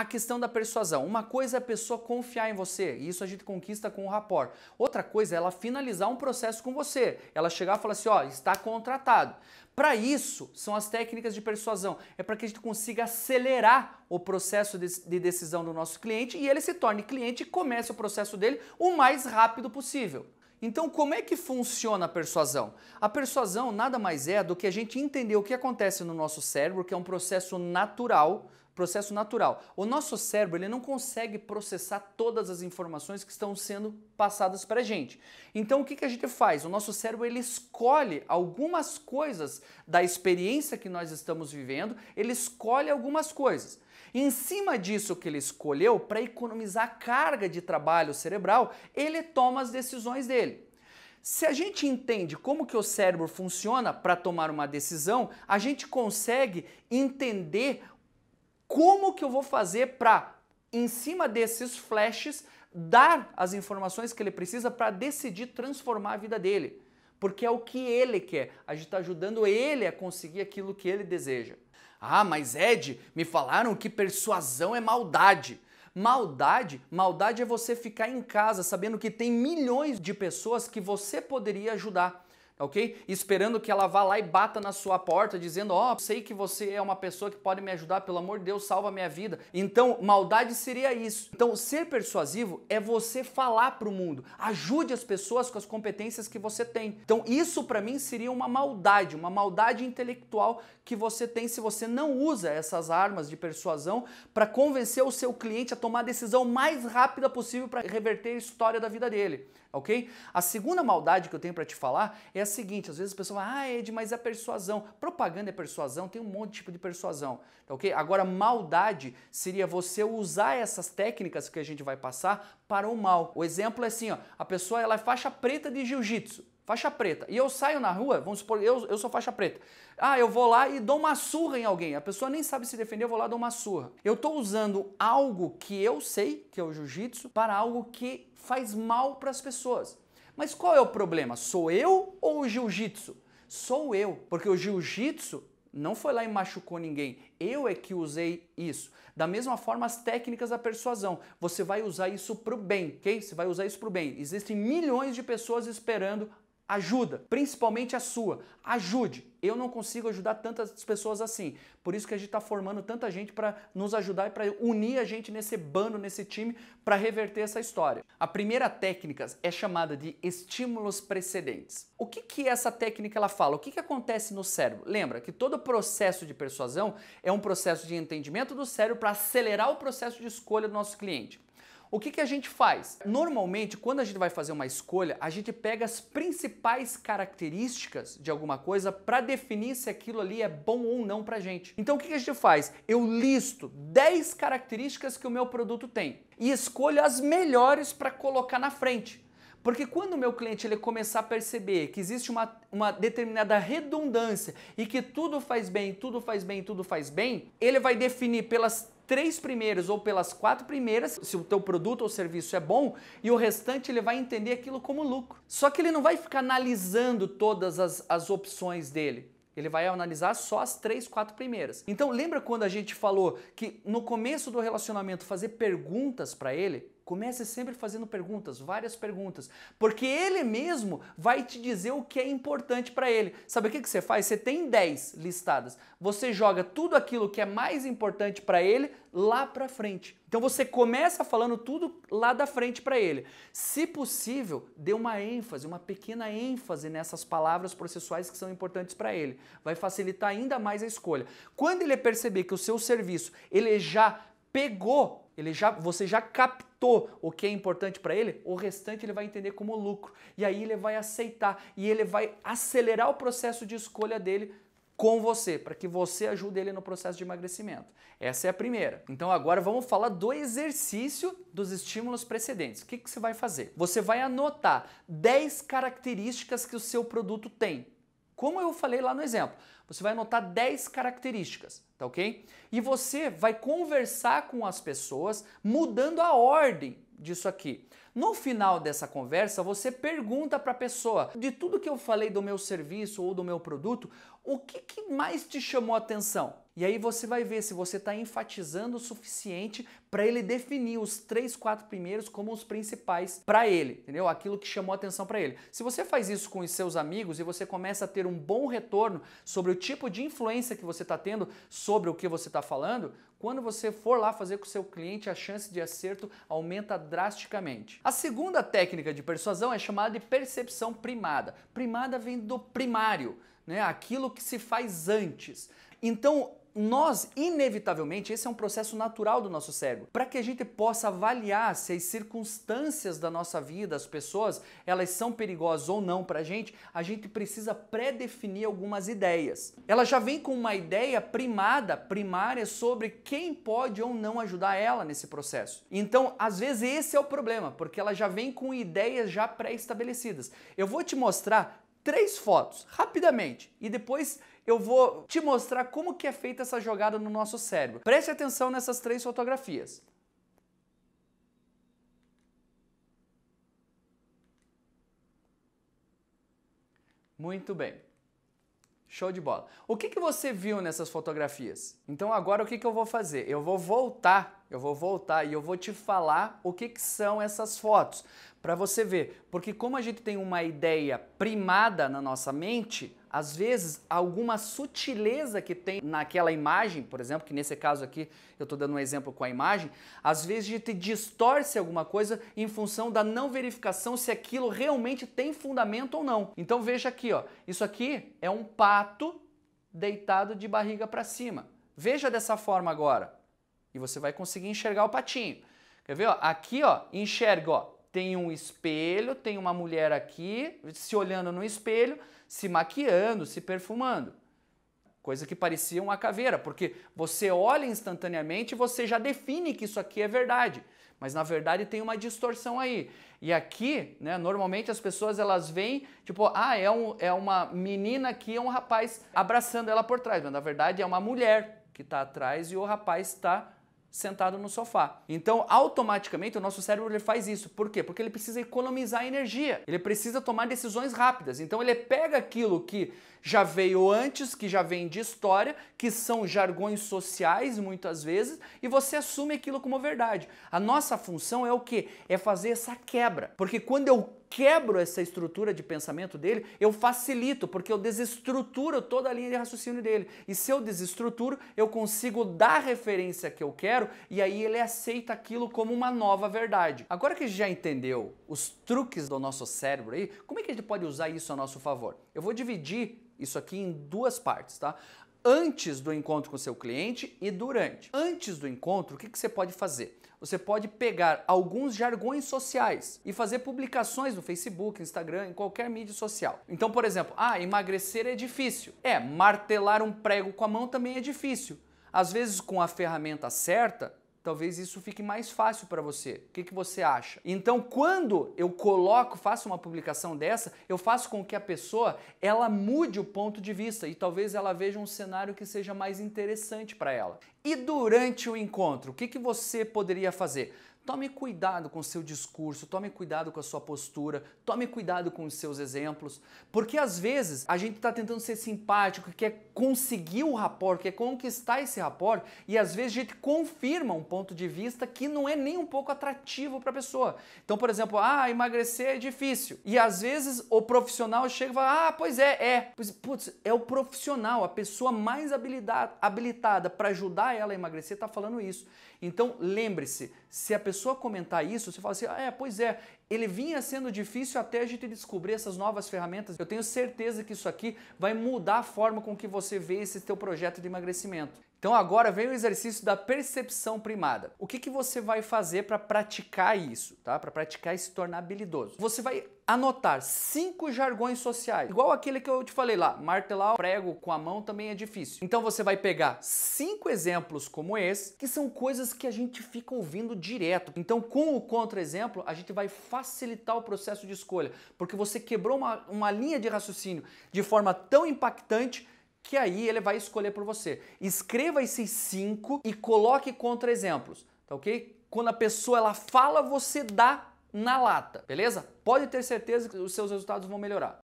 a questão da persuasão. Uma coisa é a pessoa confiar em você, e isso a gente conquista com o rapport. Outra coisa é ela finalizar um processo com você. Ela chegar e falar assim: ó, está contratado. Para isso, são as técnicas de persuasão. É para que a gente consiga acelerar o processo de decisão do nosso cliente e ele se torne cliente e comece o processo dele o mais rápido possível. Então, como é que funciona a persuasão? A persuasão nada mais é do que a gente entender o que acontece no nosso cérebro, que é um processo natural processo natural. O nosso cérebro ele não consegue processar todas as informações que estão sendo passadas para a gente. Então o que, que a gente faz? O nosso cérebro ele escolhe algumas coisas da experiência que nós estamos vivendo, ele escolhe algumas coisas. Em cima disso que ele escolheu, para economizar carga de trabalho cerebral, ele toma as decisões dele. Se a gente entende como que o cérebro funciona para tomar uma decisão, a gente consegue entender como que eu vou fazer para, em cima desses flashes, dar as informações que ele precisa para decidir transformar a vida dele. Porque é o que ele quer. A gente está ajudando ele a conseguir aquilo que ele deseja. Ah, mas Ed, me falaram que persuasão é maldade. Maldade, maldade é você ficar em casa sabendo que tem milhões de pessoas que você poderia ajudar ok? Esperando que ela vá lá e bata na sua porta, dizendo: Ó, oh, sei que você é uma pessoa que pode me ajudar, pelo amor de Deus, salva minha vida. Então, maldade seria isso. Então, ser persuasivo é você falar para o mundo, ajude as pessoas com as competências que você tem. Então, isso para mim seria uma maldade, uma maldade intelectual que você tem se você não usa essas armas de persuasão para convencer o seu cliente a tomar a decisão mais rápida possível para reverter a história da vida dele, ok? A segunda maldade que eu tenho para te falar é é seguinte, às vezes a pessoa fala, ah, Ed, mas é persuasão. Propaganda é persuasão, tem um monte de tipo de persuasão, tá ok? Agora, maldade seria você usar essas técnicas que a gente vai passar para o mal. O exemplo é assim, ó, a pessoa ela é faixa preta de jiu-jitsu, faixa preta. E eu saio na rua, vamos supor, eu, eu sou faixa preta. Ah, eu vou lá e dou uma surra em alguém. A pessoa nem sabe se defender, eu vou lá e dou uma surra. Eu estou usando algo que eu sei, que é o jiu-jitsu, para algo que faz mal para as pessoas. Mas qual é o problema? Sou eu ou o jiu-jitsu? Sou eu, porque o jiu-jitsu não foi lá e machucou ninguém. Eu é que usei isso. Da mesma forma, as técnicas da persuasão. Você vai usar isso para o bem, ok? Você vai usar isso para o bem. Existem milhões de pessoas esperando ajuda, principalmente a sua. Ajude. Eu não consigo ajudar tantas pessoas assim. Por isso que a gente está formando tanta gente para nos ajudar e para unir a gente nesse bando, nesse time, para reverter essa história. A primeira técnica é chamada de estímulos precedentes. O que, que essa técnica ela fala? O que, que acontece no cérebro? Lembra que todo processo de persuasão é um processo de entendimento do cérebro para acelerar o processo de escolha do nosso cliente. O que, que a gente faz? Normalmente, quando a gente vai fazer uma escolha, a gente pega as principais características de alguma coisa para definir se aquilo ali é bom ou não para gente. Então, o que, que a gente faz? Eu listo 10 características que o meu produto tem e escolho as melhores para colocar na frente. Porque quando o meu cliente ele começar a perceber que existe uma, uma determinada redundância e que tudo faz bem, tudo faz bem, tudo faz bem, ele vai definir pelas três primeiras ou pelas quatro primeiras, se o teu produto ou serviço é bom, e o restante ele vai entender aquilo como lucro. Só que ele não vai ficar analisando todas as, as opções dele. Ele vai analisar só as três, quatro primeiras. Então lembra quando a gente falou que no começo do relacionamento fazer perguntas para ele? Comece sempre fazendo perguntas, várias perguntas, porque ele mesmo vai te dizer o que é importante para ele. Sabe o que, que você faz? Você tem 10 listadas. Você joga tudo aquilo que é mais importante para ele lá para frente. Então você começa falando tudo lá da frente para ele. Se possível, dê uma ênfase, uma pequena ênfase nessas palavras processuais que são importantes para ele. Vai facilitar ainda mais a escolha. Quando ele perceber que o seu serviço ele já pegou ele já, você já captou o que é importante para ele, o restante ele vai entender como lucro. E aí ele vai aceitar e ele vai acelerar o processo de escolha dele com você, para que você ajude ele no processo de emagrecimento. Essa é a primeira. Então agora vamos falar do exercício dos estímulos precedentes. O que, que você vai fazer? Você vai anotar 10 características que o seu produto tem. Como eu falei lá no exemplo, você vai anotar 10 características, tá ok? E você vai conversar com as pessoas mudando a ordem disso aqui. No final dessa conversa, você pergunta para a pessoa: de tudo que eu falei do meu serviço ou do meu produto, o que, que mais te chamou a atenção? E aí você vai ver se você está enfatizando o suficiente para ele definir os três, quatro primeiros como os principais para ele, entendeu? Aquilo que chamou atenção para ele. Se você faz isso com os seus amigos e você começa a ter um bom retorno sobre o tipo de influência que você está tendo sobre o que você está falando, quando você for lá fazer com o seu cliente, a chance de acerto aumenta drasticamente. A segunda técnica de persuasão é chamada de percepção primada. Primada vem do primário, né? aquilo que se faz antes. Então, nós, inevitavelmente, esse é um processo natural do nosso cérebro. Para que a gente possa avaliar se as circunstâncias da nossa vida, as pessoas, elas são perigosas ou não para a gente, a gente precisa pré-definir algumas ideias. Ela já vem com uma ideia primada, primária, sobre quem pode ou não ajudar ela nesse processo. Então, às vezes, esse é o problema, porque ela já vem com ideias já pré-estabelecidas. Eu vou te mostrar três fotos rapidamente e depois eu vou te mostrar como que é feita essa jogada no nosso cérebro. Preste atenção nessas três fotografias. Muito bem. Show de bola. O que, que você viu nessas fotografias? Então agora o que, que eu vou fazer? Eu vou voltar, eu vou voltar e eu vou te falar o que, que são essas fotos para você ver, porque como a gente tem uma ideia primada na nossa mente, às vezes alguma sutileza que tem naquela imagem, por exemplo, que nesse caso aqui eu estou dando um exemplo com a imagem, às vezes a gente distorce alguma coisa em função da não verificação se aquilo realmente tem fundamento ou não. Então veja aqui, ó, isso aqui é um pato deitado de barriga para cima. Veja dessa forma agora e você vai conseguir enxergar o patinho. Quer ver? Ó? Aqui ó, enxerga ó, tem um espelho, tem uma mulher aqui se olhando no espelho, se maquiando, se perfumando. Coisa que parecia uma caveira, porque você olha instantaneamente e você já define que isso aqui é verdade. Mas na verdade tem uma distorção aí. E aqui, né, normalmente as pessoas elas vêm, tipo, ah, é, um, é uma menina aqui, é um rapaz abraçando ela por trás. Mas na verdade é uma mulher que está atrás e o rapaz está sentado no sofá. Então, automaticamente o nosso cérebro ele faz isso. Por quê? Porque ele precisa economizar energia. Ele precisa tomar decisões rápidas. Então, ele pega aquilo que já veio antes, que já vem de história, que são jargões sociais muitas vezes, e você assume aquilo como verdade. A nossa função é o quê? É fazer essa quebra. Porque quando eu quebro essa estrutura de pensamento dele, eu facilito, porque eu desestruturo toda a linha de raciocínio dele. E se eu desestruturo, eu consigo dar a referência que eu quero e aí ele aceita aquilo como uma nova verdade. Agora que já entendeu os truques do nosso cérebro aí, como é que a gente pode usar isso a nosso favor? Eu vou dividir isso aqui em duas partes, tá? antes do encontro com seu cliente e durante. Antes do encontro, o que, que você pode fazer? Você pode pegar alguns jargões sociais e fazer publicações no Facebook, Instagram, em qualquer mídia social. Então, por exemplo, ah, emagrecer é difícil. É, martelar um prego com a mão também é difícil. Às vezes, com a ferramenta certa, talvez isso fique mais fácil para você. O que, que você acha? Então, quando eu coloco, faço uma publicação dessa, eu faço com que a pessoa ela mude o ponto de vista e talvez ela veja um cenário que seja mais interessante para ela. E durante o encontro, o que, que você poderia fazer? Tome cuidado com o seu discurso, tome cuidado com a sua postura, tome cuidado com os seus exemplos, porque às vezes a gente está tentando ser simpático, quer conseguir o rapport, quer conquistar esse rapport, e às vezes a gente confirma um ponto de vista que não é nem um pouco atrativo para a pessoa. Então, por exemplo, ah, emagrecer é difícil. E às vezes o profissional chega e fala, ah, pois é, é. Putz, é o profissional, a pessoa mais habilitada para ajudar ela a emagrecer está falando isso. Então, lembre-se, se a pessoa começou a comentar isso, você fala assim: ah, é, pois é, ele vinha sendo difícil até a gente descobrir essas novas ferramentas. Eu tenho certeza que isso aqui vai mudar a forma com que você vê esse teu projeto de emagrecimento. Então agora vem o exercício da percepção primada. O que, que você vai fazer para praticar isso, tá? Para praticar e se tornar habilidoso? Você vai anotar cinco jargões sociais, igual aquele que eu te falei lá, martelar o prego com a mão também é difícil. Então você vai pegar cinco exemplos como esse, que são coisas que a gente fica ouvindo direto. Então com o contra-exemplo, a gente vai facilitar o processo de escolha, porque você quebrou uma, uma linha de raciocínio de forma tão impactante que aí ele vai escolher por você. Escreva esses cinco e coloque contra-exemplos, tá ok? Quando a pessoa ela fala, você dá na lata, beleza? Pode ter certeza que os seus resultados vão melhorar.